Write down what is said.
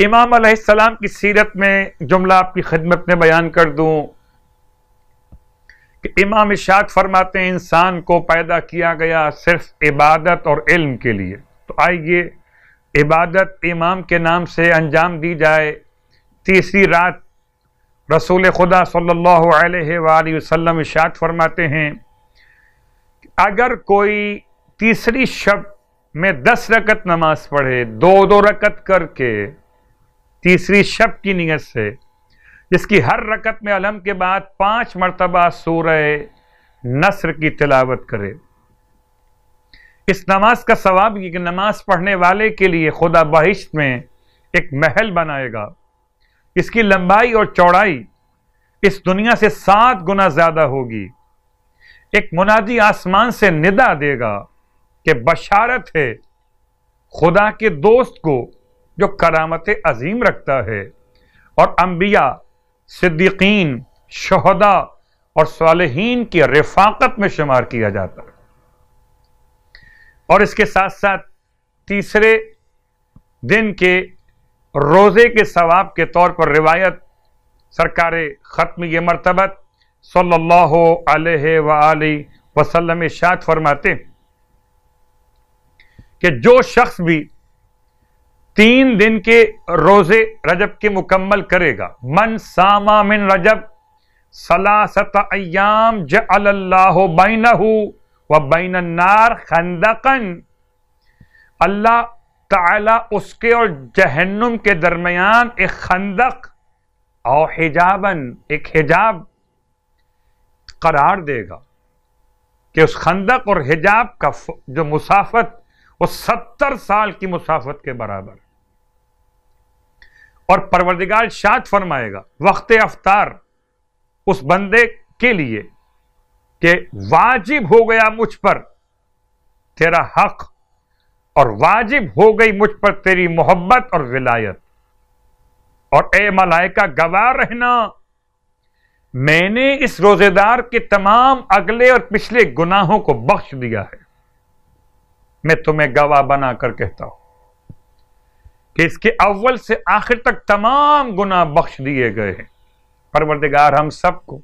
इमाम अलैहिस्सलाम की सीरत में जुमला आपकी खिदमत में बयान कर दूं कि इमाम इशाद फरमाते हैं इंसान को पैदा किया गया सिर्फ इबादत और इल्म के लिए तो आइए इबादत इमाम के नाम से अंजाम दी जाए तीसरी रात रसूल खुदा सल्लल्लाहु अलैहि वसल्लम इशाद फरमाते हैं अगर कोई तीसरी शब में दस रकत नमाज पढ़े दो दो रकत करके तीसरी शब की नीयत से जिसकी हर रकत में अलम के बाद पांच मरतबा सूरह नसर की तिलावत करे इस नमाज का सवाब ये कि नमाज पढ़ने वाले के लिए खुदा बहिश्त में एक महल बनाएगा इसकी लंबाई और चौड़ाई इस दुनिया से सात गुना ज्यादा होगी एक मुनादी आसमान से निदा देगा कि बशारत है खुदा के दोस्त को जो करामत अजीम रखता है और अम्बिया सिद्दीकीन शहदा और सालहीन की रफाकत में शुमार किया जाता है और इसके साथ साथ तीसरे दिन के रोज़े के सवाब के तौर पर रिवायत सरकार ख़त्म ये मरतबत सल्ला वसलम शाद फरमाते कि जो शख्स भी तीन दिन के रोजे रजब के मुकम्मल करेगा मन सामा मिन रजब सलासत अयाम जल्लाह बैनहू व बैन नार खंदकन अल्लाह ताला उसके और जहन्नुम के दरमियान एक खंदक और हिजाबन एक हिजाब करार देगा कि उस खंदक और हिजाब का जो मुसाफत वो सत्तर साल की मुसाफत के बराबर और परवरदिगार शाद फरमाएगा वक्त अवतार उस बंदे के लिए कि वाजिब हो गया मुझ पर तेरा हक और वाजिब हो गई मुझ पर तेरी मोहब्बत और विलायत और ए मलाइका गवाह रहना मैंने इस रोजेदार के तमाम अगले और पिछले गुनाहों को बख्श दिया है मैं तुम्हें गवाह बनाकर कहता हूं कि इसके अव्वल से आखिर तक तमाम गुना बख्श दिए गए हैं परवरदिगार हम सबको